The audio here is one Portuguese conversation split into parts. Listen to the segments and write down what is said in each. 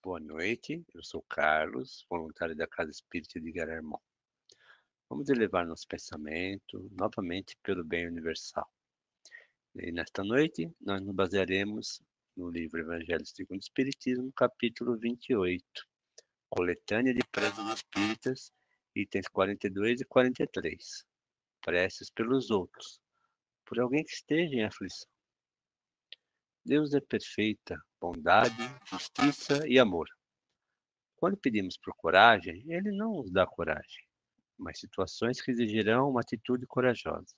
Boa noite, eu sou Carlos, voluntário da Casa Espírita de Guilhermão. Vamos elevar nosso pensamento novamente pelo bem universal. E nesta noite, nós nos basearemos no livro Evangelho segundo o Espiritismo, capítulo 28, Coletânea de Presos Espíritas, itens 42 e 43. Preces pelos outros, por alguém que esteja em aflição. Deus é perfeita bondade, justiça e amor. Quando pedimos por coragem, ele não nos dá coragem, mas situações que exigirão uma atitude corajosa.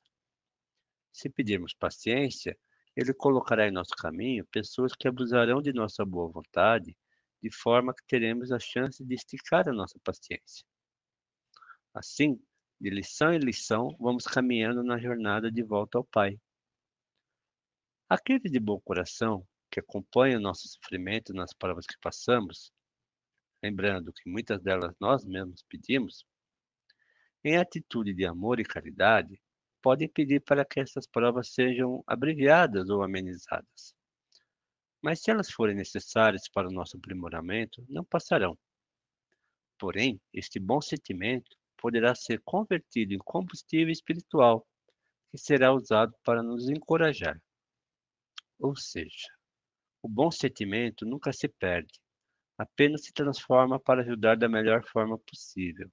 Se pedirmos paciência, ele colocará em nosso caminho pessoas que abusarão de nossa boa vontade, de forma que teremos a chance de esticar a nossa paciência. Assim, de lição em lição, vamos caminhando na jornada de volta ao Pai. Aqueles de bom coração que acompanha o nosso sofrimento nas provas que passamos, lembrando que muitas delas nós mesmos pedimos, em atitude de amor e caridade, podem pedir para que essas provas sejam abreviadas ou amenizadas. Mas se elas forem necessárias para o nosso aprimoramento, não passarão. Porém, este bom sentimento poderá ser convertido em combustível espiritual, que será usado para nos encorajar. Ou seja, o bom sentimento nunca se perde, apenas se transforma para ajudar da melhor forma possível.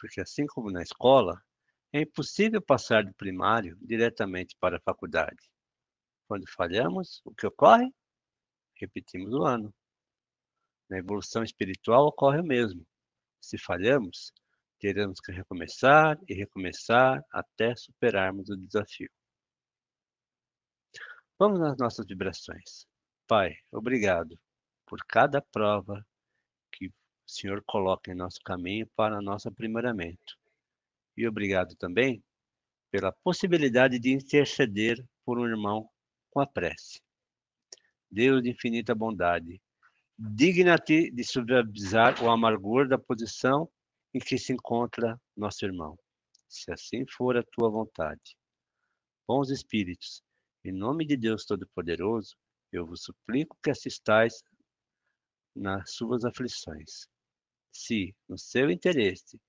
Porque, assim como na escola, é impossível passar do primário diretamente para a faculdade. Quando falhamos, o que ocorre? Repetimos o ano. Na evolução espiritual ocorre o mesmo. Se falhamos, teremos que recomeçar e recomeçar até superarmos o desafio. Vamos nas nossas vibrações. Pai, obrigado por cada prova que o Senhor coloca em nosso caminho para nosso aprimoramento. E obrigado também pela possibilidade de interceder por um irmão com a prece. Deus de infinita bondade, digna-te de suavizar o amargor da posição em que se encontra nosso irmão, se assim for a tua vontade. Bons espíritos, em nome de Deus Todo-Poderoso, eu vos suplico que assistais nas suas aflições. Se, no seu interesse,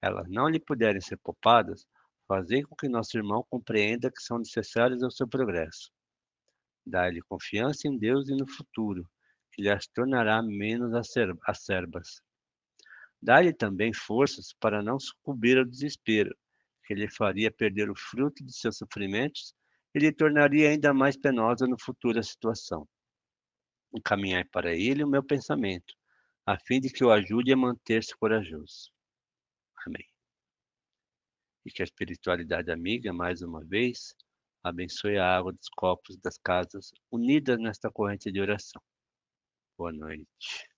elas não lhe puderem ser poupadas, fazei com que nosso irmão compreenda que são necessárias ao seu progresso. Dá-lhe confiança em Deus e no futuro, que lhe as tornará menos acerbas. Dá-lhe também forças para não sucumbir ao desespero, que lhe faria perder o fruto de seus sofrimentos ele tornaria ainda mais penosa no futuro a situação. Encaminhar é para ele o meu pensamento, a fim de que o ajude a manter-se corajoso. Amém. E que a espiritualidade amiga, mais uma vez, abençoe a água dos copos das casas unidas nesta corrente de oração. Boa noite.